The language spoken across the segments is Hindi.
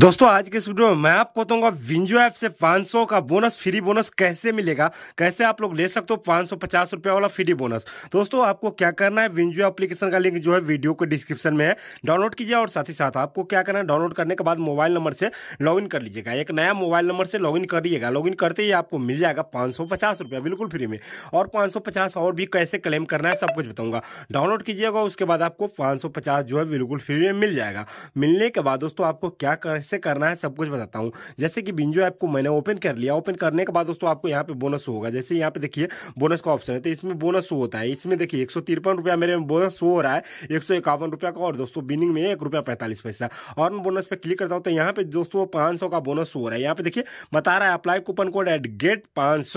दोस्तों आज के इस वीडियो में मैं आपको बताऊंगा विंजो ऐप से 500 का बोनस फ्री बोनस कैसे मिलेगा कैसे आप लोग ले सकते हो पाँच सौ रुपये वाला फ्री बोनस दोस्तों आपको क्या करना है विंजो एप्लीकेशन का लिंक जो है वीडियो के डिस्क्रिप्शन में है डाउनलोड कीजिए और साथ ही साथ आपको क्या करना है डाउनलोड करने के बाद मोबाइल नंबर से लॉग कर लीजिएगा एक नया मोबाइल नंबर से लॉग करिएगा लॉग करते ही आपको मिल जाएगा पाँच रुपया बिल्कुल फ्री में और पाँच और भी कैसे क्लेम करना है सब कुछ बताऊँगा डाउनलोड कीजिएगा उसके बाद आपको पाँच जो है बिल्कुल फ्री में मिल जाएगा मिलने के बाद दोस्तों आपको क्या कर कैसे करना है सब कुछ बताता हूँ जैसे कि बिंजो ऐप को मैंने ओपन कर लिया ओपन करने के बाद दोस्तों आपको यहाँ पे बोनस होगा जैसे यहाँ पे देखिए बोनस का ऑप्शन है तो इसमें बोनस शो होता है इसमें देखिए एक रुपया मेरे में बोनस शो हो रहा है एक रुपया का और दोस्तों बिनिंग में एक रुपया पैंतालीस पैसा और बोनस पर क्लिक करता हूँ तो यहाँ पे दोस्तों पाँच का बोनस हो रहा है यहाँ पे देखिए बता रहा है apply coupon code at get पाँच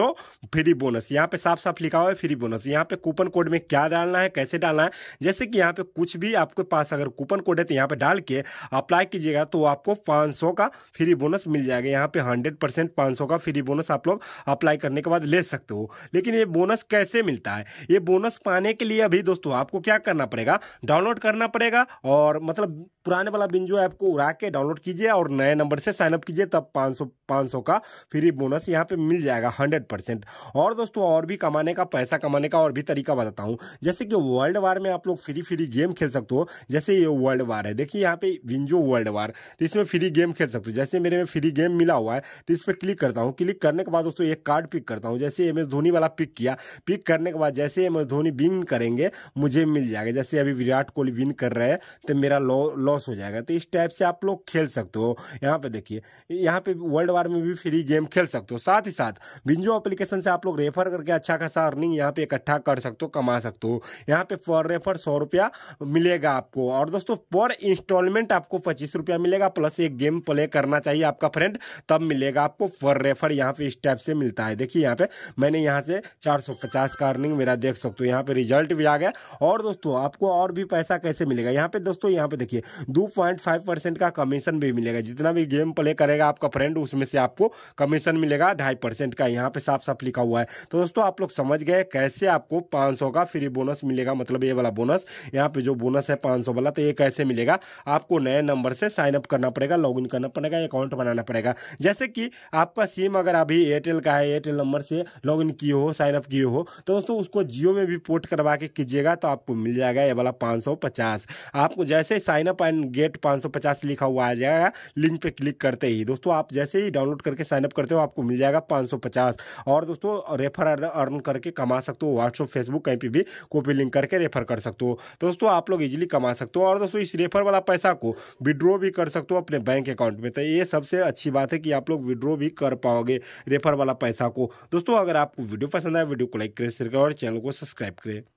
फ्री बोनस यहाँ पे साफ साफ लिखा हुआ है फ्री बोनस यहाँ पे कूपन कोड में क्या डालना है कैसे डालना है जैसे कि यहाँ पे कुछ भी आपके पास अगर कूपन कोड है तो यहाँ पे डाल के अप्लाई कीजिएगा तो आपको पाँच सौ का फ्री बोनस मिल जाएगा यहाँ पे हंड्रेड परसेंट पाँच सौ का फ्री बोनस आप लोग अप्लाई करने के बाद ले सकते हो लेकिन ये बोनस कैसे मिलता है ये बोनस पाने के लिए अभी दोस्तों आपको क्या करना पड़ेगा डाउनलोड करना पड़ेगा और मतलब पुराने वाला बिंजो ऐप को उड़ा के डाउनलोड कीजिए और नए नंबर से साइनअप कीजिए तब पाँच सौ पाँच सौ का फ्री बोनस यहाँ पे मिल जाएगा हंड्रेड परसेंट और दोस्तों और भी कमाने का पैसा कमाने का और भी तरीका बताता हूँ जैसे कि वर्ल्ड वार में आप लोग फ्री फ्री गेम खेल सकते हो जैसे ये वर्ल्ड वार है देखिए यहाँ पे विंजो वर्ल्ड वार तो इसमें फ्री गेम खेल सकते हो जैसे मेरे में फ्री गेम मिला हुआ है तो इस पर क्लिक करता हूँ क्लिक करने के बाद दोस्तों एक कार्ड पिक करता हूँ जैसे एम एस धोनी वाला पिक किया पिक करने के बाद जैसे एम एस धोनी विन करेंगे मुझे मिल जाएगा जैसे अभी विराट कोहली विन कर रहे हैं तो मेरा लॉ लौ, लॉस हो जाएगा तो इस टाइप से आप लोग खेल सकते हो यहाँ पे देखिए यहाँ पे वर्ल्ड वार में भी फ्री गेम खेल सकते हो साथ ही साथ बिंजो एप्लीकेशन से आप लोग रेफर करके अच्छा खासा अर्निंग यहाँ पे इकट्ठा कर सकते हो कमा सकते हो यहाँ पे पर रेफर सौ रुपया मिलेगा आपको और दोस्तों पर इंस्टॉलमेंट आपको पच्चीस रुपया मिलेगा प्लस एक गेम प्ले करना चाहिए आपका फ्रेंड तब मिलेगा आपको पर रेफर यहाँ पे इस टाइप से मिलता है देखिए यहाँ पे मैंने यहाँ से पचास का अर्निंग मेरा देख सकते हो यहाँ पे रिजल्ट भी आ गया और दोस्तों आपको और भी पैसा कैसे मिलेगा यहाँ पे दोस्तों यहाँ पे देखिए दो पॉइंट फाइव परसेंट का कमीशन भी मिलेगा जितना भी गेम प्ले करेगा आपका फ्रेंड उसमें से आपको कमीशन मिलेगा ढाई परसेंट का यहाँ पे साफ साफ लिखा हुआ है तो दोस्तों आप लोग समझ गए कैसे आपको पाँच सौ का फ्री बोनस मिलेगा मतलब ये वाला बोनस यहाँ पे जो बोनस है पाँच सौ वाला तो ये कैसे मिलेगा आपको नए नंबर से साइनअप करना पड़ेगा लॉग करना पड़ेगा अकाउंट बनाना पड़ेगा जैसे कि आपका सिम अगर अभी एयरटेल का है एयरटेल नंबर से लॉग किए हो साइनअप किए हो तो दोस्तों उसको जियो में भी पोर्ट करवा के कीजिएगा तो आपको मिल जाएगा ये वाला पाँच आपको जैसे साइनअप एंड गेट 550 लिखा हुआ आ जाएगा लिंक पे क्लिक करते ही दोस्तों आप जैसे ही डाउनलोड करके साइनअप करते हो आपको मिल जाएगा 550 और दोस्तों रेफर अर्न करके कमा सकते हो व्हाट्सअप फेसबुक कहीं पर भी कॉपी लिंक करके रेफर कर सकते हो दोस्तों आप लोग इजिली कमा सकते हो और दोस्तों इस रेफर वाला पैसा को विड्रॉ भी कर सकते हो अपने बैंक अकाउंट में तो ये सबसे अच्छी बात है कि आप लोग विड्रॉ भी कर पाओगे रेफर वाला पैसा को दोस्तों अगर आपको वीडियो पसंद आए वीडियो को लाइक करें शेयर करें और चैनल को सब्सक्राइब करें